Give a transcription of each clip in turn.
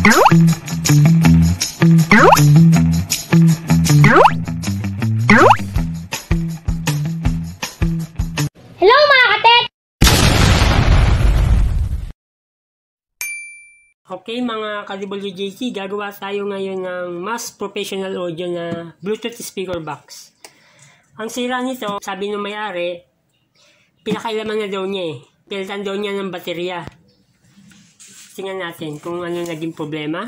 Hello mga katek! Okay mga Kalibolo JC, gagawa tayo ngayon ng mas professional audio na Bluetooth speaker box. Ang sira nito, sabi ng may-ari, pinakailaman na daw niya eh. Pilitan daw niya ng baterya tingnan natin kung ano naging problema.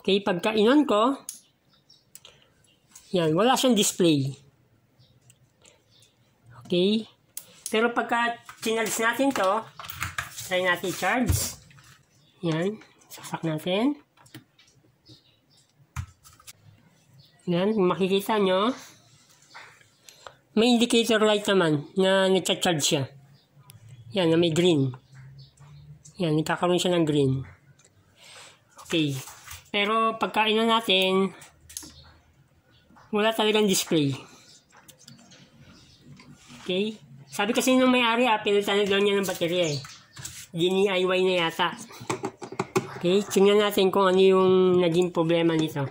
Okay, pagka inon ko, yan, wala siyang display. Okay. Pero pagka chinalis natin to, try natin charge. Yan, sasak natin. Yan, makikita nyo, may indicator light naman na nag-charge siya. Yan, na may green. Yan, nagkakaroon siya ng green. Okay. Pero pagkain na natin, wala talagang display. Okay? Sabi kasi nung may-ari, ah, pilitan na niya ng baterya eh. DIY na yata. Okay? Tingnan natin kung ano yung naging problema nito.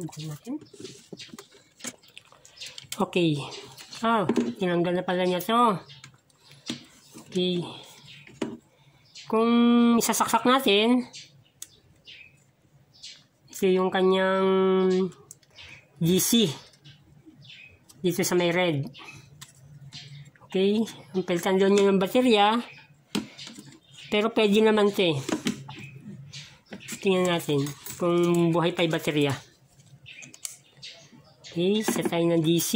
Andiyan natin. Okay. Ah, tinanggal na pala niya to. Okay. Kung isasaksak natin, ito yung kanyang GC. Dito sa may red. Okay. Ang pelitan doon niya ng baterya. Pero pwede naman ito eh. Tingnan natin kung buhay pa yung baterya. Okay, set tayo DC.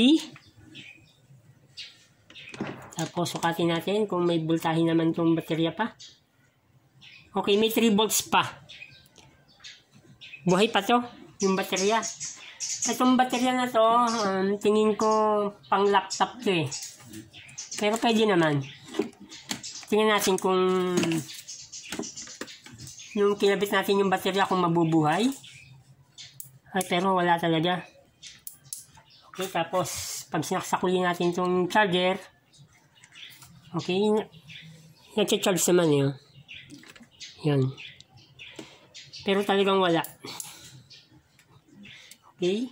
Tapos sukatin natin kung may voltahe naman itong baterya pa. Okay, may 3 volts pa. Buhay pa to, yung baterya. Itong baterya na to, um, tingin ko pang laptop to eh. Pero pwede naman. Tingnan natin kung yung kinabit natin yung baterya kung mabubuhay. Ay, pero wala talaga. Okay, tapos pag sinaksak natin itong charger, okay, nag-charge naman yun. Yan. Pero talagang wala. Okay.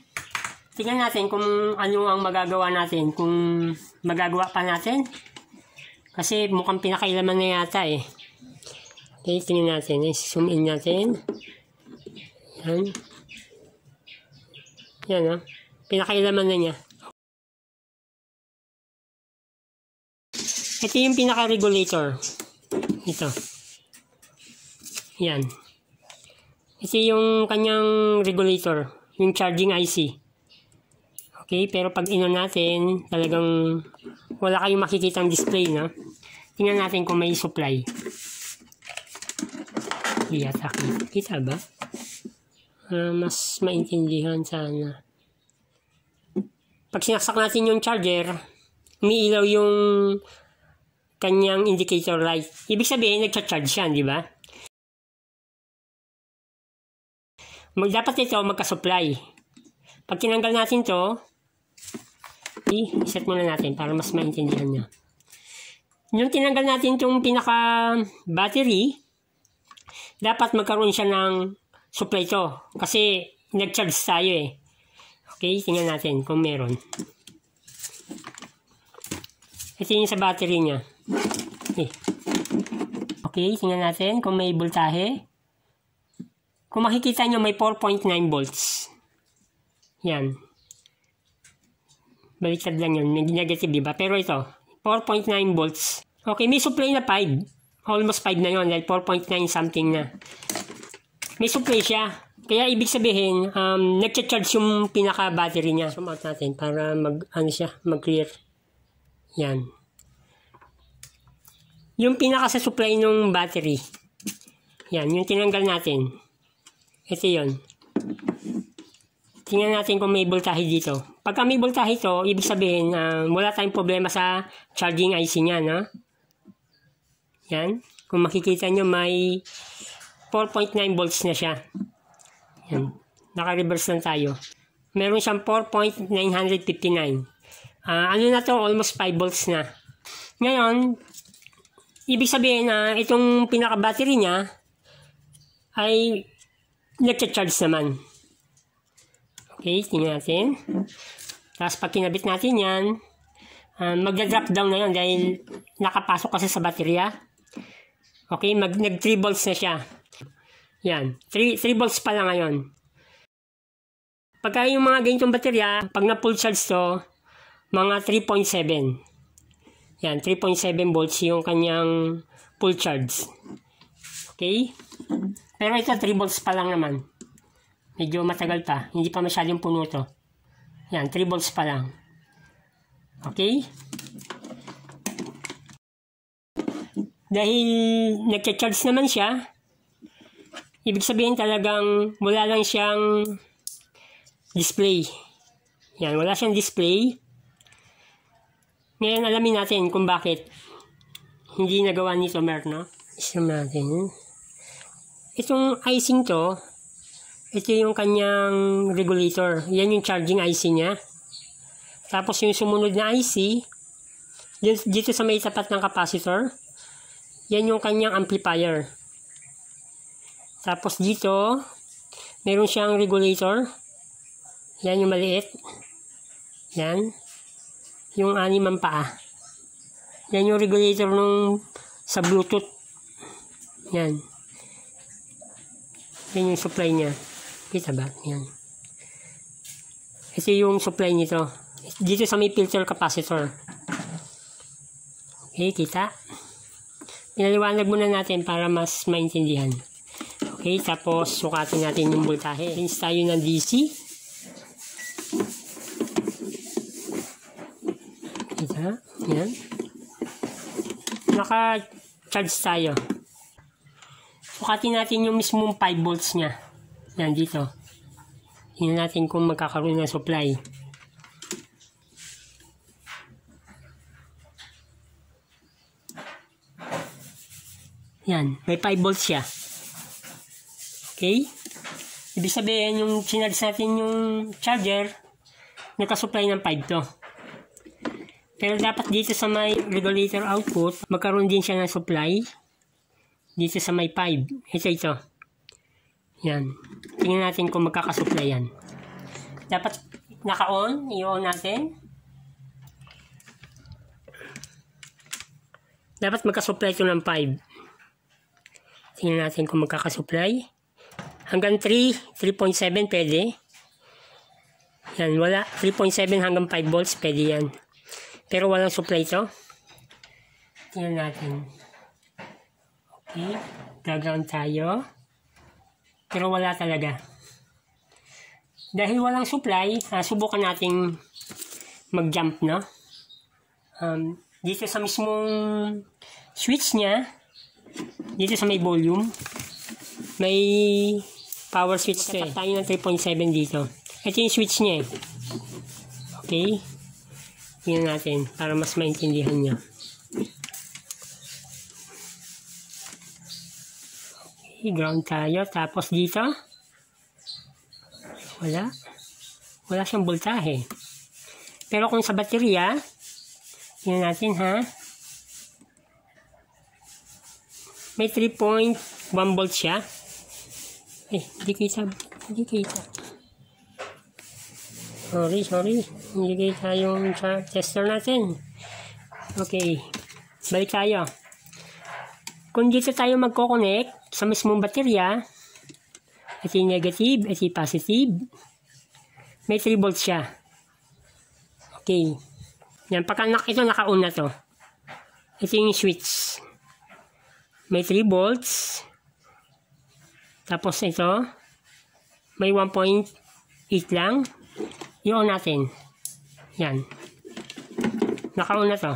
Tingnan natin kung ano ang magagawa natin. Kung magagawa pa natin. Kasi mukhang pinakailaman na yata eh. Okay, tingnan natin. I-zoom eh, in natin. Yan. Yan oh. Pinakailaman na niya. Ito yung pinaka-regulator. Ito. Yan. Ito yung kanyang regulator. Yung charging IC. Okay, pero pag ino natin, talagang wala kayong makikita ang display, no? Tingnan natin kung may supply. Hindi yata kita ba? Uh, mas maintindihan sana. Pag sinaksak natin yung charger, umiilaw yung kanyang indicator light. Ibig sabihin, nagcha-charge siya, di ba? Dapat ito magka-supply. Pag tinanggal natin to, i-set muna natin para mas maintindihan niya. Nung tinanggal natin itong pinaka-battery, dapat magkaroon siya ng supply to. Kasi nag-charge tayo eh. Okay, tingnan natin kung meron. Ito yung sa battery niya. Okay. Okay, tingnan natin kung may voltahe. Kung makikita nyo, may 4.9 volts. Yan. Baliktad lang yun. May negative, diba? Pero ito, 4.9 volts. Okay, may supply na 5. Almost 5 na yun. Like 4.9 something na. May supply siya. Kaya ibig sabihin, um, nagcha-charge yung pinaka-battery niya. Zoom out natin para mag, ano siya, mag-clear. Yan. Yung pinaka sa supply ng battery. Yan, yung tinanggal natin. Ito yon. Tingnan natin kung may voltahe dito. Pagka may voltahe ito, ibig sabihin, uh, wala tayong problema sa charging IC niya, no? Yan. Kung makikita nyo, may 4.9 volts na siya. Yan. Naka-reverse lang tayo. Meron siyang 4.959. Uh, ah, ano na to? Almost 5 volts na. Ngayon, ibig sabihin na uh, itong pinaka-battery niya ay nagcha-charge naman. Okay, tingnan natin. Tapos pag kinabit natin yan, uh, ah, magda-drop down na yan dahil nakapasok kasi sa baterya. Okay, mag, nag 3 volts na siya. Yan. 3, 3 volts pa lang ngayon. Pagka yung mga ganitong baterya, pag na full charge to, mga 3.7. Yan, 3.7 volts yung kanyang full charge. Okay? Pero ito 3 volts pa lang naman. Medyo matagal pa. Hindi pa masyadong puno to. Yan, 3 volts pa lang. Okay? Dahil nagcha-charge naman siya, Ibig sabihin talagang wala lang siyang display. Yan, wala siyang display. Ngayon, alamin natin kung bakit hindi nagawa ni Tomer, no? Islam natin. Itong icing to, ito yung kanyang regulator. Yan yung charging IC niya. Tapos yung sumunod na IC, dito sa may tapat ng capacitor, yan yung kanyang amplifier. Tapos dito, meron siyang regulator. Yan yung maliit. Yan. Yung anim ang paa. Yan yung regulator nung sa Bluetooth. Yan. Yan yung supply niya. Kita ba? Yan. Ito yung supply nito. Dito sa may filter capacitor. Okay, kita? Pinaliwanag muna natin para mas maintindihan. Okay, tapos sukatin natin yung voltahe. Pins tayo ng DC. Kita, yan. Naka-charge tayo. Sukatin natin yung mismong 5 volts niya. Yan, dito. Tingnan natin kung magkakaroon ng supply. Yan, may 5 volts siya. Okay? Ibig sabihin, yung chinarge natin yung charger, nakasupply ng 5 to. Pero dapat dito sa may regulator output, magkaroon din siya ng supply. Dito sa may 5. Ito, ito. Yan. Tingnan natin kung magkakasupply yan. Dapat naka-on. I-on natin. Dapat magkasupply ito ng 5. Tingnan natin kung magkakasupply. Hanggang 3, 3.7 pwede. Yan, wala. 3.7 hanggang 5 volts, pwede yan. Pero walang supply to. Tingnan natin. Okay. Gagawin tayo. Pero wala talaga. Dahil walang supply, uh, subukan natin mag-jump, no? Um, dito sa mismong switch niya, dito sa may volume, may power switch to eh. tayo ng 3.7 dito. Ito yung switch niya eh. Okay? Tingnan natin para mas maintindihan niya. Okay, ground tayo. Tapos dito, wala. Wala siyang voltahe. Pero kung sa baterya, tingnan natin ha. May 3.1 volt siya. Eh, hindi kita, hindi sa... Sorry, sorry. Hindi kita yung tester natin. Okay. Balik tayo. Kung dito tayo magkoconnect sa mismong baterya, ito yung negative, ito yung positive, may 3 volts siya. Okay. Yan, pagka ito nakauna to. Ito yung switch. May 3 volts. Tapos ito, may 1.8 lang. I-on natin. Yan. Naka-on na to.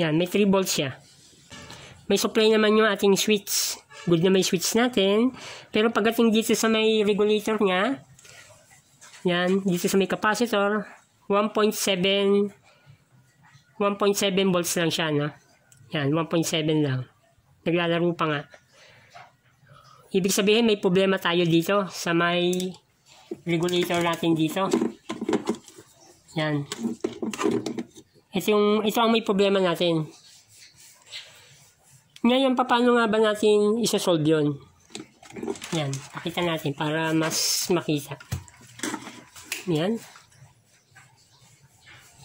Yan, may 3 volts siya. May supply naman yung ating switch. Good na may switch natin. Pero pagdating dito sa may regulator niya, yan, dito sa may capacitor, 1.7 1.7 volts lang siya, no? Yan, 1.7 lang. Naglalaro pa nga. Ibig sabihin, may problema tayo dito sa may regulator natin dito. Yan. Ito, yung, ito ang may problema natin. Ngayon, paano nga ba natin isosolve yun? Yan, pakita natin para mas makita. Yan.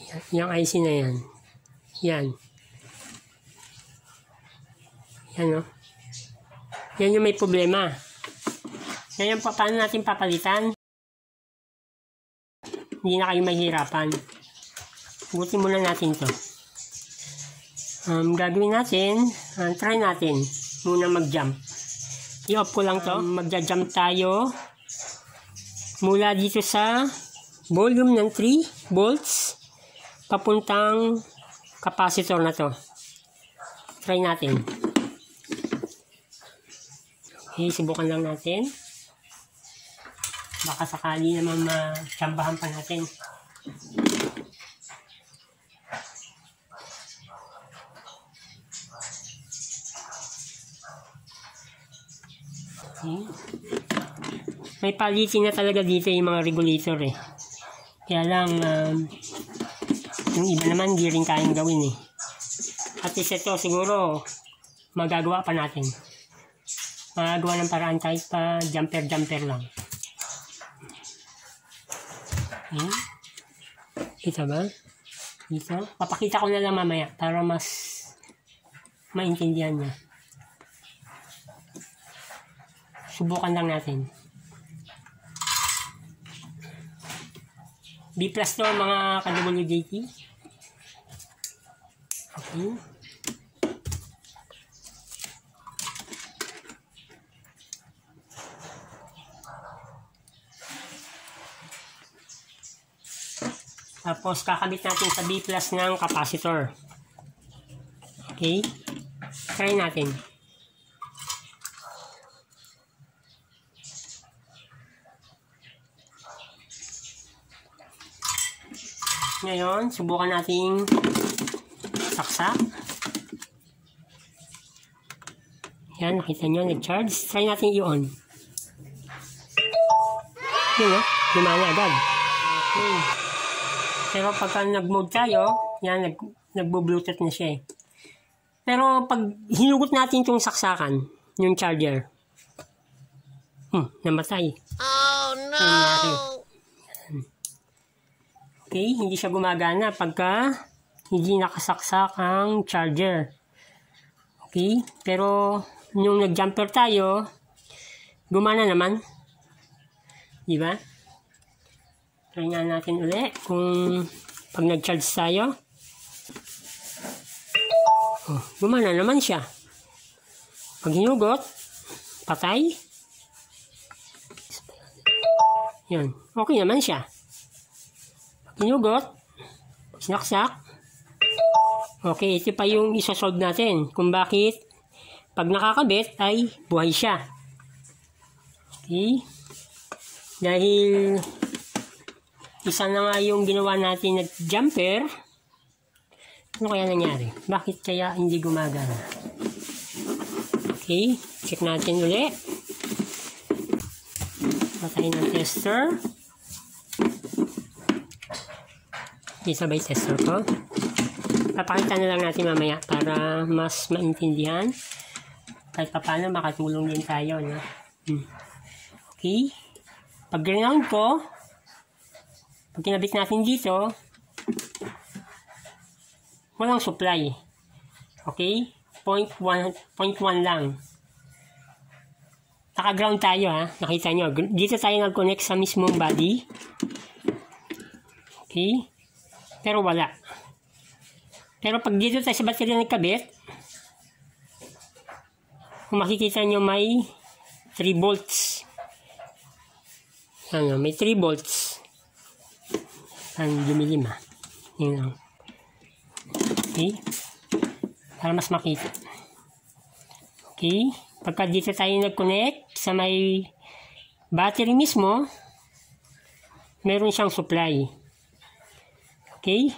Yan, yung IC na yan. Yan. Yan o. Oh. Yan yung may problema. pa paano natin papalitan? Hindi na kayo mahirapan. Butin muna natin to. Um, gagawin natin, um, try natin muna mag-jump. I-off ko lang to. Um, Magja-jump tayo mula dito sa volume ng 3 volts papuntang capacitor na to. Try natin. Ayan, subukan lang natin. Baka sakali naman matsambahan pa natin. Okay. Hmm. May policy na talaga dito yung mga regulator eh. Kaya lang, um, yung iba naman hindi rin kayang gawin eh. At least ito siguro magagawa pa natin magawa ng paraan kahit pa jumper-jumper lang. Ayan. Hmm? Kita ba? Dito. Papakita ko na lang mamaya para mas maintindihan niya. Subukan lang natin. B plus to mga KWJT. Okay. Tapos, kakabit natin sa B plus ng capacitor. Okay? Try natin. Ngayon, subukan natin saksak. Yan, nakita nyo, nag-charge. Try natin i-on. Yun, no? Oh. Lumana agad. Okay. Hmm. Pero pagka nag-mode tayo, yan, nag nagbo-bluetooth na siya eh. Pero pag hinugot natin itong saksakan, yung charger, hmm, namatay. Oh no! Ano okay, hindi siya gumagana pagka hindi nakasaksak ang charger. Okay, pero yung nag-jumper tayo, gumana naman. Di ba? Try nga natin uli kung pag nag-charge tayo. Oh, gumana naman siya. Pag hinugot, patay. Yan. Okay naman siya. Pag hinugot, sinaksak. Okay, ito pa yung isasolve natin kung bakit pag nakakabit ay buhay siya. Okay. Dahil isa na nga yung ginawa natin na jumper. Ano kaya nangyari? Bakit kaya hindi gumagana? Okay, check natin uli. Patayin ng tester. Isa ba yung tester ko? Papakita na lang natin mamaya para mas maintindihan. Kahit pa paano makatulong din tayo. No? Hmm. Okay. Pag ganyan ko, pag kinabit natin dito, walang supply. Okay? 0.1, lang. Naka-ground tayo ha. Nakita nyo. Dito tayo nag-connect sa mismong body. Okay? Pero wala. Pero pag dito tayo sa battery nagkabit, kung makikita nyo may 3 volts. Ano, may 3 volts. Ang dumilim ha. Yun lang. Okay. Para mas makita. Okay. Pagka dito tayo nag-connect sa may battery mismo, meron siyang supply. Okay.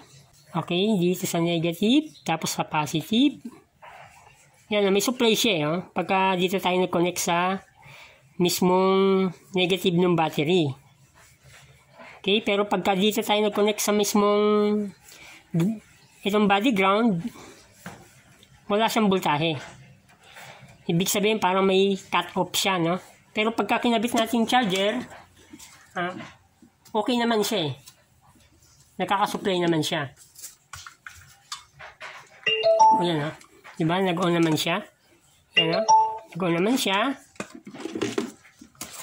Okay. Dito sa negative, tapos sa positive. Yan, may supply siya eh. Oh. Pagka dito tayo nag-connect sa mismong negative ng battery. Okay, pero pagka dito tayo nag-connect sa mismong itong body ground, wala siyang voltahe. Ibig sabihin parang may cut-off siya, no? Pero pagka kinabit natin charger, ah, okay naman siya eh. Nakakasupply naman siya. Ayan, no? Ah. Diba? Nag-on naman siya. Ayan, no? Ah. Nag-on naman siya.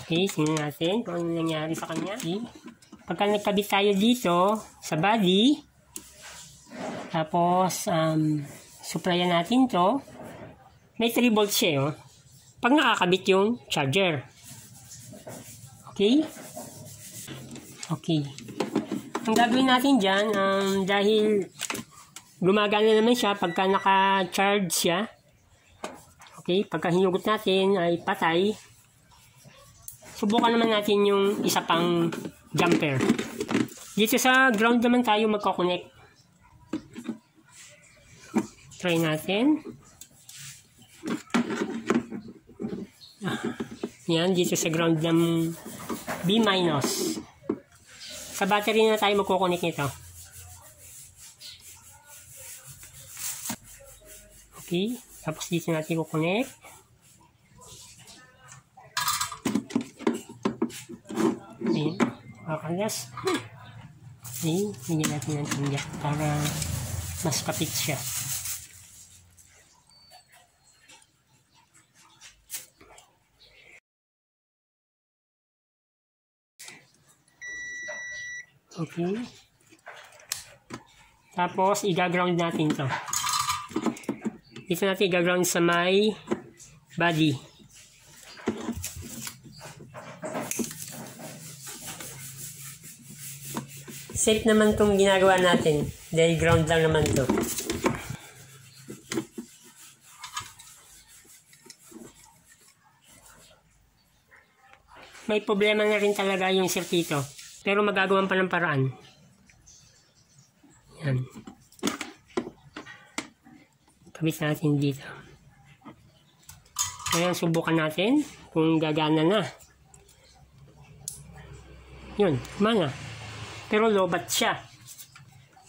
Okay, tingnan natin kung ano nangyari sa kanya. Okay pagka nagkabit tayo dito sa body tapos um, suplayan natin to may 3 volts siya eh, oh. pag nakakabit yung charger okay okay ang gagawin natin dyan um, dahil gumagana naman siya pagka naka-charge siya okay pagka hinugot natin ay patay subukan naman natin yung isa pang jumper. Dito sa ground naman tayo magkoconnect. Try natin. Ah, yan, dito sa ground ng B-. minus. Sa battery na tayo magkoconnect nito. Okay, tapos dito natin kukonect. parehas. Ayan, hingin natin ng tinja para mas kapit siya. Okay. Tapos, i-ground natin to. Dito natin i-ground sa may body. safe naman itong ginagawa natin dahil ground lang naman to may problema na rin talaga yung sirtito pero magagawan pa ng paraan yan kabit natin dito ngayon subukan natin kung gagana na yun, kumana pero lobat siya.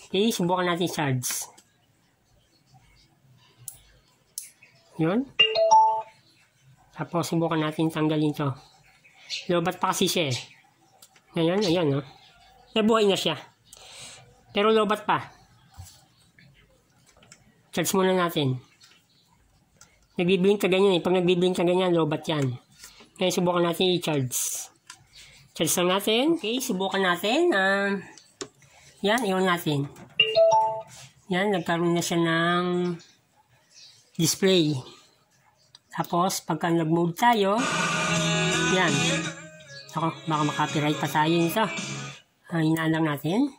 Okay, eh, subukan natin charge. Yun. Tapos subukan natin tanggalin to. Lobat pa kasi siya eh. Ngayon, ayan o. Oh. Nabuhay na siya. Pero lobat pa. Charge muna natin. Nagbiblink ka ganyan eh. Pag nagbiblink ka ganyan, lobat yan. Ngayon subukan natin i-charge. Chalis natin. Okay, subukan natin. Um, yan, iyon natin. Yan, nagkaroon na siya ng display. Tapos, pagka nag-mode tayo, yan. Ako, baka makapiright pa tayo nito. Ah, hinaan lang natin.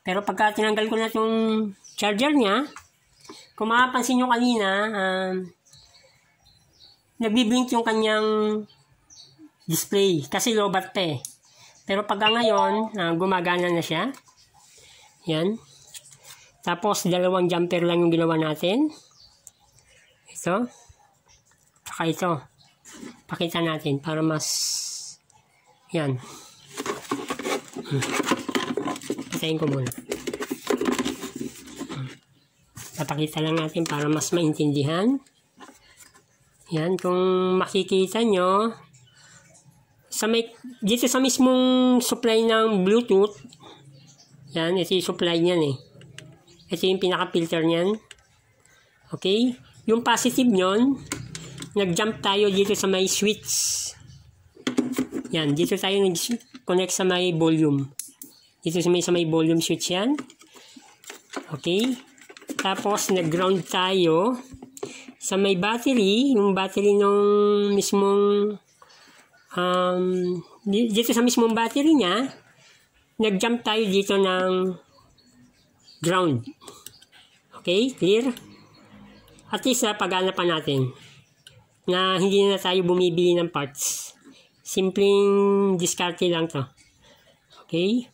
Pero pagka tinanggal ko na itong charger niya, kung makapansin nyo kanina, um, nagbiblink yung kanyang display kasi lobat pa eh. Pero pagka ngayon, uh, gumagana na siya. Yan. Tapos, dalawang jumper lang yung ginawa natin. Ito. Saka ito. Pakita natin para mas... Yan. Hmm. Patayin ko muna. Hmm. Papakita lang natin para mas maintindihan. Yan. Kung makikita nyo, sa may, dito sa mismong supply ng Bluetooth, yan, ito yung supply niyan eh. Ito yung pinaka-filter niyan. Okay? Yung positive niyon, nag-jump tayo dito sa may switch. Yan, dito tayo nag-connect sa may volume. Dito sa may, sa may volume switch yan. Okay? Tapos, nag-ground tayo sa may battery, yung battery nung mismong um, dito sa mismong battery niya, nag-jump tayo dito ng ground. Okay, clear? At least na pag natin na hindi na tayo bumibili ng parts. Simpleng discarte lang to. Okay?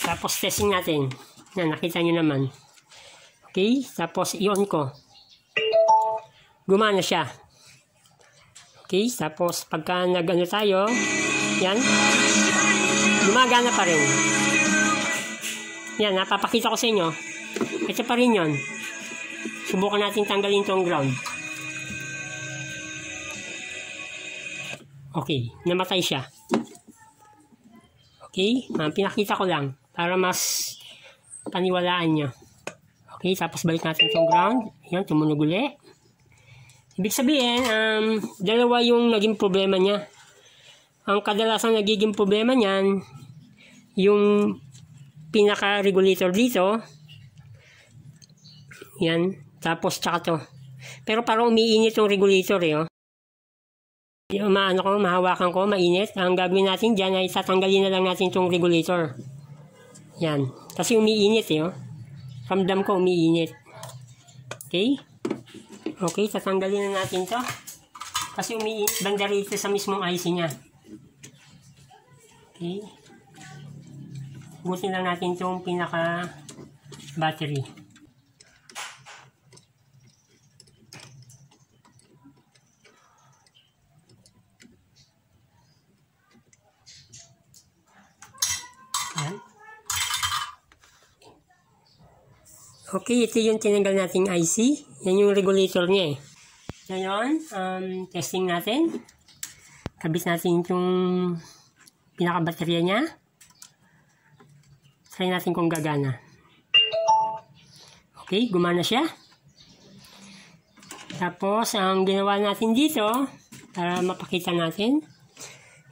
Tapos testing natin. Na nakita nyo naman. Okay? Tapos i-on ko. Gumana siya. Okay, tapos pagka nagano tayo, yan, gumagana pa rin. Yan, napapakita ko sa inyo. Ito pa rin yun. Subukan natin tanggalin tong ground. Okay, namatay siya. Okay, um, pinakita ko lang para mas paniwalaan nyo. Okay, tapos balik natin tong ground. Yan, tumunog ulit. Ibig sabihin, um, dalawa yung naging problema niya. Ang kadalasan nagiging problema niyan, yung pinaka-regulator dito, yan, tapos tsaka to. Pero parang umiinit yung regulator eh, oh. Yung maano ko, mahawakan ko, mainit. Ang gagawin natin dyan ay tatanggalin na lang natin yung regulator. Yan. Kasi umiinit eh, oh. Ramdam ko umiinit. Okay? Okay, tatanggalin na natin to. Kasi umiinit banda rito sa mismong IC niya. Okay. Butin lang natin itong pinaka battery. Okay, ito yung tinanggal nating IC. Yan yung regulator niya eh. Ngayon, um, testing natin. Kabit natin yung pinaka pinakabaterya niya. Try natin kung gagana. Okay, gumana siya. Tapos, ang ginawa natin dito, para mapakita natin,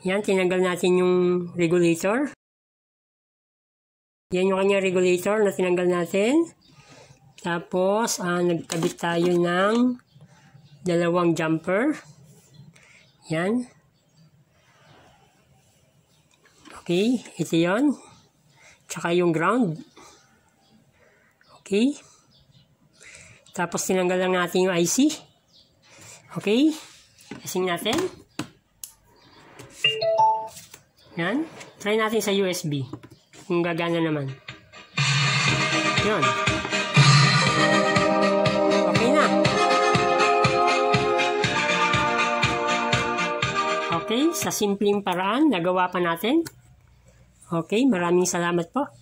yan, tinanggal natin yung regulator. Yan yung kanyang regulator na tinanggal natin. Tapos, ah, nagkabit tayo ng dalawang jumper. Yan. Okay, ito yon Tsaka yung ground. Okay. Tapos, tinanggal lang natin yung IC. Okay. Kasing natin. Yan. Try natin sa USB. Kung gagana naman. Yan. Okay, sa simpleng paraan, nagawa pa natin. Okay, maraming salamat po.